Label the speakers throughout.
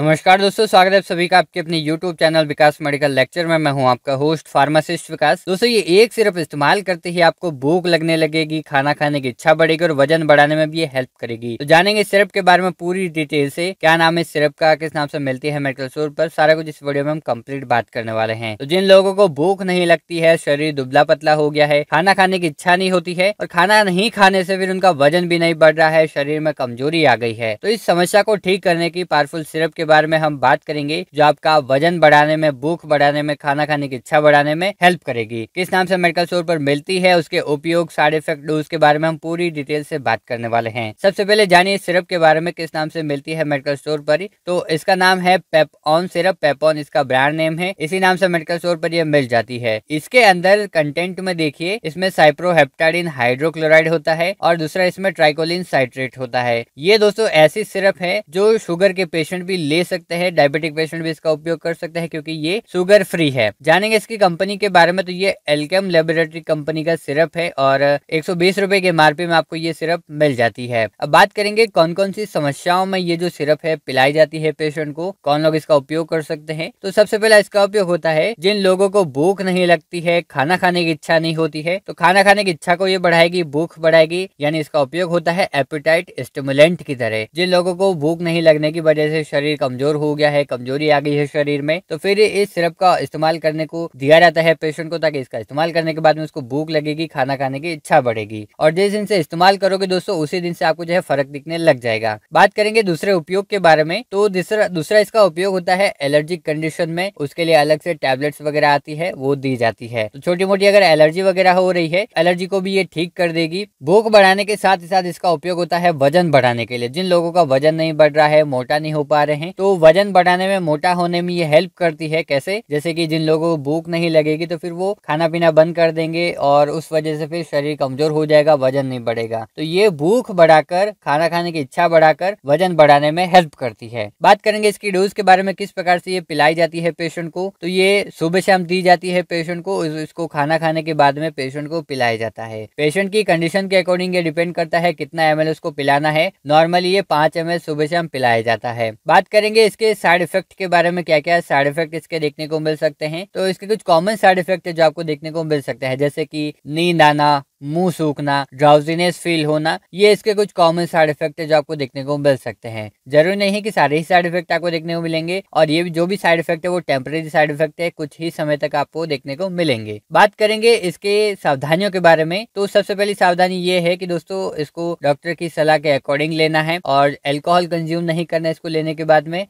Speaker 1: नमस्कार दोस्तों स्वागत है सभी का आपके अपने YouTube channel Vikas medical lecture में मैं हूं आपका होस्ट फार्मासिस्ट विकास दोस्तों ये एक सिर्फ इस्तेमाल करते ही आपको भूख लगने लगेगी खाना खाने की इच्छा बढ़ेगी और वजन बढ़ाने में भी ये हेल्प करेगी तो जानेंगे सिरप के बारे में पूरी डिटेल से क्या नाम है सिरप का किस नाम से मिलती है मेडिकल स्टोर पर सारा कुछ इस वीडियो में हम कम्प्लीट बात करने वाले हैं तो जिन लोगों को भूख नहीं लगती है शरीर दुबला पतला हो गया है खाना खाने की इच्छा नहीं होती है और खाना नहीं खाने से फिर उनका वजन भी नहीं बढ़ रहा है शरीर में कमजोरी आ गई है तो इस समस्या को ठीक करने की पावरफुल सिरप के बारे में हम बात करेंगे जो आपका वजन बढ़ाने में भूख बढ़ाने में खाना खाने की इच्छा बढ़ाने में हेल्प करेगी किस नाम से मेडिकल स्टोर पर मिलती है उसके उपयोग साइड इफेक्ट डोज के बारे में हम पूरी डिटेल से बात करने वाले हैं सबसे पहले जानिए सिरप के बारे में किस नाम से मिलती है मेडिकल स्टोर पर तो इसका नाम है पेपऑन सिरप पेपॉन इसका ब्रांड नेम है इसी नाम से मेडिकल स्टोर पर यह मिल जाती है इसके अंदर कंटेंट में देखिए इसमें साइप्रोहेप्टाडिन हाइड्रोक्लोराइड होता है और दूसरा इसमें ट्राइकोलिन साइट्रेट होता है ये दोस्तों ऐसी सिरप है जो शुगर के पेशेंट भी ले सकते हैं डायबिटिक पेशेंट भी इसका उपयोग कर सकते हैं क्योंकि ये शुगर फ्री है जानेंगे इसकी कंपनी के बारे में तो ये एलकेम लेबोरेटरी कंपनी का सिरप है और एक सौ के एमआरपी में आपको ये सिरप मिल जाती है अब बात करेंगे कौन कौन सी समस्याओं में ये जो सिरप है पिलाई जाती है पेशेंट को कौन लोग इसका उपयोग कर सकते हैं तो सबसे पहला इसका उपयोग होता है जिन लोगों को भूख नहीं लगती है खाना खाने की इच्छा नहीं होती है तो खाना खाने की इच्छा को ये बढ़ाएगी भूख बढ़ाएगी यानी इसका उपयोग होता है एपिटाइट स्टिमुलेंट की तरह जिन लोगों को भूख नहीं लगने की वजह से शरीर कमजोर हो गया है कमजोरी आ गई है शरीर में तो फिर इस सिरप का इस्तेमाल करने को दिया जाता है पेशेंट को ताकि इसका इस्तेमाल करने के बाद में उसको भूख लगेगी खाना खाने की इच्छा बढ़ेगी और जिस दिन से इस्तेमाल करोगे दोस्तों उसी दिन से आपको जो है फर्क दिखने लग जाएगा बात करेंगे दूसरे उपयोग के बारे में तो दूसरा दूसरा इसका उपयोग होता है एलर्जिक कंडीशन में उसके लिए अलग से टैबलेट्स वगैरह आती है वो दी जाती है तो छोटी मोटी अगर एलर्जी वगैरह हो रही है एलर्जी को भी ये ठीक कर देगी भूख बढ़ाने के साथ ही साथ इसका उपयोग होता है वजन बढ़ाने के लिए जिन लोगों का वजन नहीं बढ़ रहा है मोटा नहीं हो पा रहे हैं हैं तो वजन बढ़ाने में मोटा होने में ये हेल्प करती है कैसे जैसे कि जिन लोगों को भूख नहीं लगेगी तो फिर वो खाना पीना बंद कर देंगे और उस वजह से फिर शरीर कमजोर हो जाएगा वजन नहीं बढ़ेगा तो ये भूख बढ़ाकर खाना खाने की इच्छा बढ़ाकर वजन बढ़ाने में हेल्प करती है बात करेंगे इसकी डोज के बारे में किस प्रकार से ये पिलाई जाती है पेशेंट को तो ये सुबह शाम दी जाती है पेशेंट को इसको खाना खाने के बाद में पेशेंट को पिलाया जाता है पेशेंट की कंडीशन के अकॉर्डिंग ये डिपेंड करता है कितना एम उसको पिलाना है नॉर्मली ये पांच एम सुबह शाम पिलाया जाता है बात करें करेंगे इसके साइड इफेक्ट के बारे में क्या क्या साइड इफेक्ट इसके देखने को मिल सकते हैं तो इसके कुछ कॉमन साइड इफेक्ट है जो आपको देखने को मिल सकते हैं जैसे कि नींद आना मुंह सूखना ड्राउजीनेस फील होना ये इसके कुछ कॉमन साइड इफेक्ट है जो आपको देखने को मिल सकते हैं जरूरी नहीं कि सारे ही साइड इफेक्ट आपको देखने को मिलेंगे और ये जो भी साइड इफेक्ट है वो टेम्परेरी साइड इफेक्ट है कुछ ही समय तक आपको देखने को मिलेंगे बात करेंगे इसके सावधानियों के बारे में तो सबसे पहली सावधानी ये है कि दोस्तों इसको डॉक्टर की सलाह के अकॉर्डिंग लेना है और एल्कोहल कंज्यूम नहीं करना इसको लेने के बाद में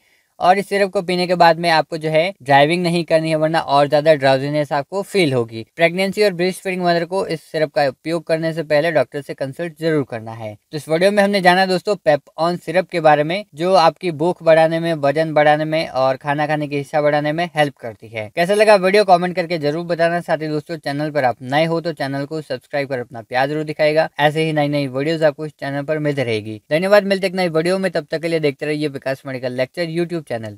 Speaker 1: और इस सिरप को पीने के बाद में आपको जो है ड्राइविंग नहीं करनी है वरना और ज्यादा ड्राउजीनेस आपको फील होगी प्रेगनेंसी और ब्रिज फीडिंग मदर को इस सिरप का उपयोग करने से पहले डॉक्टर से कंसल्ट जरूर करना है तो इस वीडियो में हमने जाना दोस्तों पेप ऑन सिरप के बारे में जो आपकी भूख बढ़ाने में वजन बढ़ाने में और खाना खाने की हिस्सा बढ़ाने में हेल्प करती है कैसा लगा वीडियो कॉमेंट करके जरूर बताना साथ ही दोस्तों चैनल पर आप नए हो तो चैनल को सब्सक्राइब कर अपना प्यार जरूर दिखाएगा ऐसे ही नई नई वीडियो आपको इस चैनल पर मिलती रहेगी धन्यवाद मिलते नई वीडियो में तब तक के लिए देखते रहिए Vikas medical lecture YouTube channel.